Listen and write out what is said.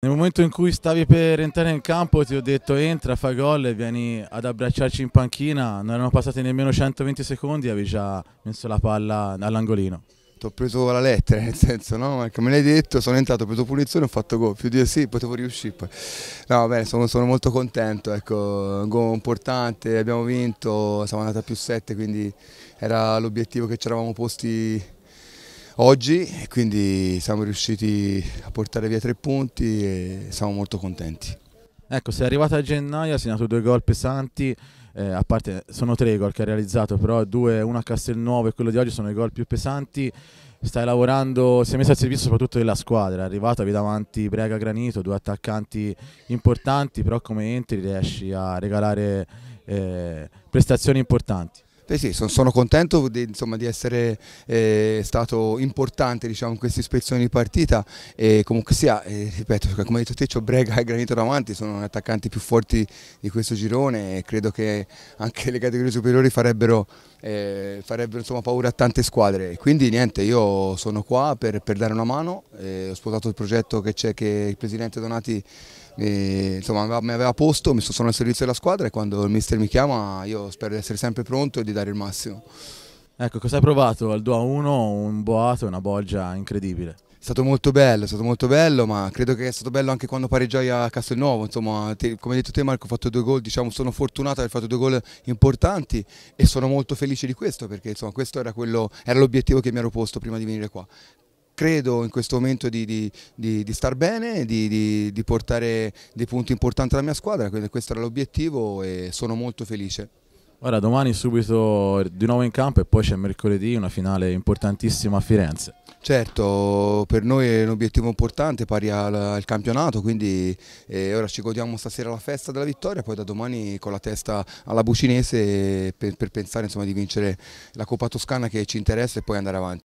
Nel momento in cui stavi per entrare in campo ti ho detto entra, fa gol e vieni ad abbracciarci in panchina, non erano passati nemmeno 120 secondi e avevi già messo la palla all'angolino. Ti ho preso la lettera, nel senso, no? Come l'hai detto, sono entrato, ho preso punizione, ho fatto gol, più di sì, potevo riuscire. No, bene, sono, sono, molto contento, ecco, gol importante, abbiamo vinto, siamo andati a più 7, quindi era l'obiettivo che ci eravamo posti oggi quindi siamo riusciti a portare via tre punti e siamo molto contenti. Ecco, sei arrivato a gennaio, ha segnato due gol pesanti, eh, a parte sono tre gol che ha realizzato, però due, uno a Castelnuovo e quello di oggi sono i gol più pesanti. Stai lavorando, si è messo al servizio soprattutto della squadra, è arrivato, avevi davanti Brega Granito, due attaccanti importanti, però come entri riesci a regalare eh, prestazioni importanti. Beh sì, sono, sono contento di, insomma, di essere eh, stato importante diciamo, in questa ispezione di partita e comunque sia, eh, ripeto, come hai detto te c'ho Brega e Granito davanti, sono gli attaccanti più forti di questo girone e credo che anche le categorie superiori farebbero eh, farebbero insomma, paura a tante squadre. Quindi niente, io sono qua per, per dare una mano, eh, ho sposato il progetto che c'è che il presidente Donati eh, insomma, mi aveva posto, mi sono al servizio della squadra e quando il mister mi chiama io spero di essere sempre pronto e di dare il massimo. Ecco, cosa hai provato al 2 a 1? Un boato, una bolgia incredibile. È stato molto bello, è stato molto bello, ma credo che è stato bello anche quando pareggiai a Castelnuovo, insomma, te, come hai detto te Marco ho fatto due gol, diciamo, sono fortunato di aver fatto due gol importanti e sono molto felice di questo perché insomma, questo era l'obiettivo che mi ero posto prima di venire qua credo in questo momento di, di, di, di star bene, di, portare dei punti importanti alla mia squadra, questo era l'obiettivo e sono molto felice. Ora domani subito di nuovo in campo e poi c'è mercoledì una finale importantissima a Firenze. Certo, per noi è un obiettivo importante, pari al, al campionato, quindi eh, ora ci godiamo stasera la festa della vittoria, poi da domani con la testa alla Bucinese eh, per, per pensare insomma, di vincere la Coppa Toscana che ci interessa e poi andare avanti.